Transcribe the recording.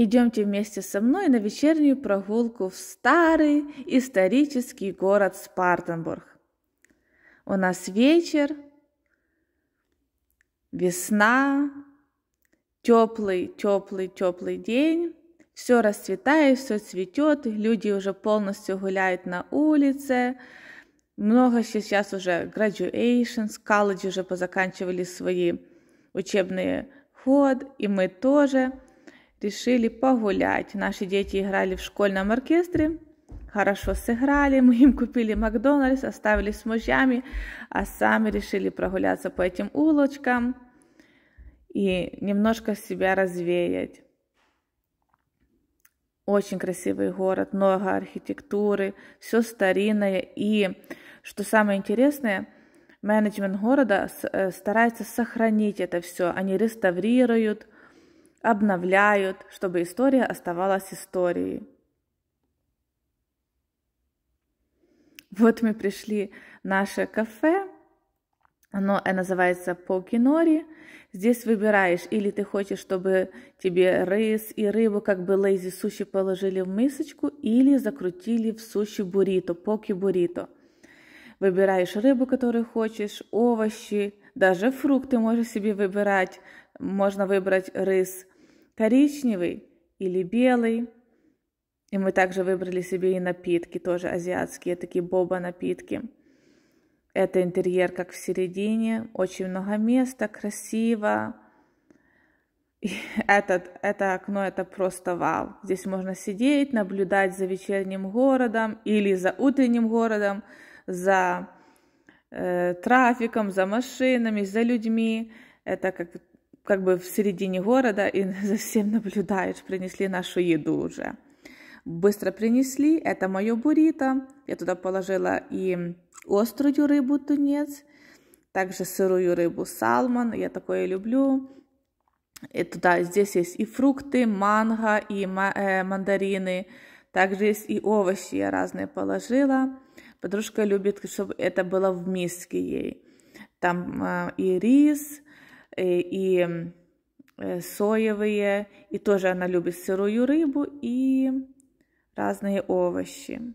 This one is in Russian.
Идемте вместе со мной на вечернюю прогулку в старый исторический город Спартенбург. У нас вечер, весна, теплый, теплый, теплый день. Все расцветает, все цветет, люди уже полностью гуляют на улице. Много сейчас уже graduations, колледжи уже позаканчивали свои учебные ход, и мы тоже – решили погулять. Наши дети играли в школьном оркестре, хорошо сыграли, мы им купили Макдональдс, оставили с мужьями, а сами решили прогуляться по этим улочкам и немножко себя развеять. Очень красивый город, много архитектуры, все старинное. И что самое интересное, менеджмент города э, старается сохранить это все. Они реставрируют, обновляют, чтобы история оставалась историей. Вот мы пришли в наше кафе. Оно э, называется Покинори. Здесь выбираешь, или ты хочешь, чтобы тебе рыс и рыбу как бы лейзи суши положили в мисочку, или закрутили в суши буррито, поки буррито. Выбираешь рыбу, которую хочешь, овощи, даже фрукты можешь себе выбирать. Можно выбрать рыс, коричневый или белый. И мы также выбрали себе и напитки, тоже азиатские, такие боба напитки. Это интерьер как в середине, очень много места, красиво. И этот, это окно, это просто вау. Здесь можно сидеть, наблюдать за вечерним городом или за утренним городом, за э, трафиком, за машинами, за людьми. Это как как бы в середине города и за всем наблюдаешь. Принесли нашу еду уже. Быстро принесли. Это мое буррито. Я туда положила и острую рыбу тунец, также сырую рыбу салмон. Я такое люблю. И туда здесь есть и фрукты, манго, и э, мандарины. Также есть и овощи я разные положила. Подружка любит, чтобы это было в миске ей. Там э, и рис, Э, и э, соевые, и тоже она любит сырую рыбу и разные овощи.